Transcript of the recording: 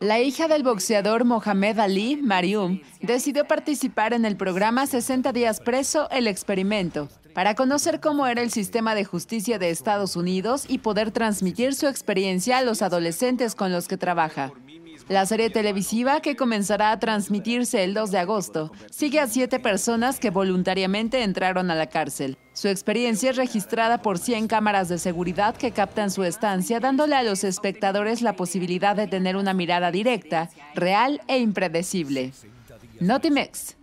La hija del boxeador Mohamed Ali, Marium, decidió participar en el programa 60 días preso, el experimento, para conocer cómo era el sistema de justicia de Estados Unidos y poder transmitir su experiencia a los adolescentes con los que trabaja. La serie televisiva, que comenzará a transmitirse el 2 de agosto, sigue a siete personas que voluntariamente entraron a la cárcel. Su experiencia es registrada por 100 cámaras de seguridad que captan su estancia, dándole a los espectadores la posibilidad de tener una mirada directa, real e impredecible. Notimex.